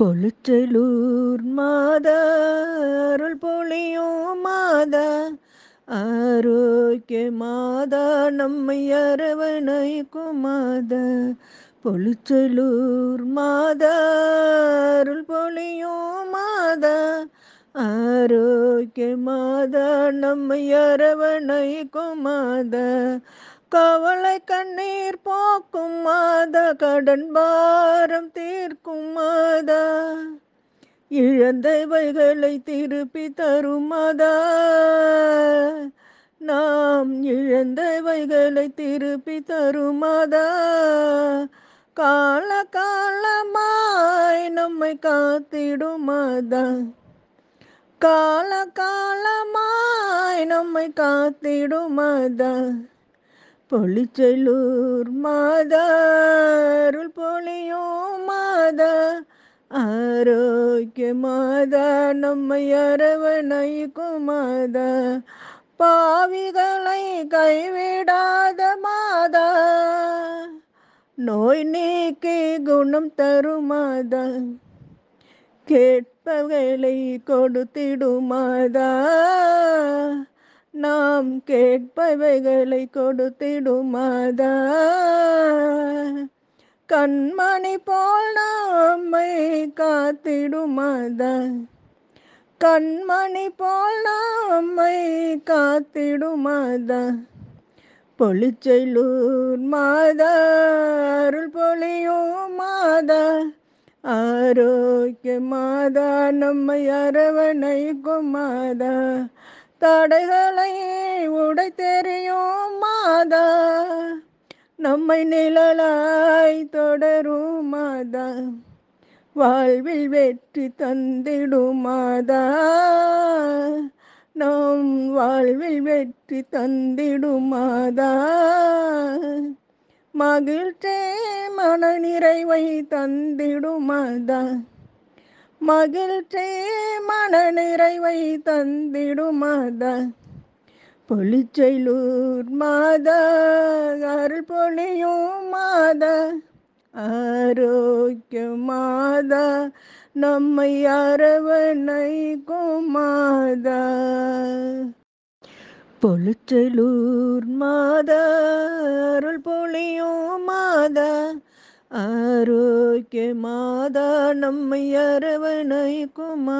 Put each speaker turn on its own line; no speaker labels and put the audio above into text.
பொழுச்செலூர் மாதா அருள் பொழியோ மாதா ஆரோக்கிய மாதா நம்மை அரவணைக்கும் மாதா பொழுச்செலூர் மாதா அருள் பொழியோ மாதா ஆரோக்கிய மாதா நம்மை அரவணைக்கும் மாதா கவலை கண்ணீர் போக்கும் மாதா கடன் பாரம் தீர்க்கும் மாதா இழந்தவைகளை திருப்பி தரும் மாதா நாம் இழந்தவைகளை திருப்பி தரும் மாதா கால காலமாய் நம்மை காத்திடும் மாதா கால காலமாய் நம்மை காத்திடும் மாதா பொழிச்செலூர் மாதா அருள் பொழியோ மாதா ஆரோக்கிய மாதா நம்மை அரவணைக்கும் மாதா பாவிகளை கைவிடாத மாதா நோய் நீக்கி குணம் தருமாதா கேட்பவர்களை கொடுத்திடுமாதா நாம் கேட்பவைகளை கொடுத்திடுமாதா கண்மணி போல் நாமை காத்திடுமாதா கண்மணி போல் நாமை காத்திடுமாதா பொழிச்செல்லூர் மாதா அருள் பொழியும் மாதா ஆரோக்கிய மாதா நம்மை அரவணைக்கும் மாதா தடைகளை உடை தெரியும் மாதா நம்மை நிழலாய் தொடரும் மாதா வாழ்வில் வெற்றி தந்திடும் மாதா நம் வாழ்வில் வெற்றி தந்திடும் மாதா மகிழ்ச்சே மன நிறைவை தந்திடும் மாதா மகிழ்ச்சி மன நிறைவை தந்திடும் மாதா பொலிச்செயலூர் மாதா அருள் பொழியும் மாதா ஆரோக்கிய மாதா நம்மை அரவணைக்கும் மாதா பொலிச்செயலூர் மாதா அருள் பொழியும் மாதா ஆரோக்கிய மாதா நம்மை அரவணைக்குமா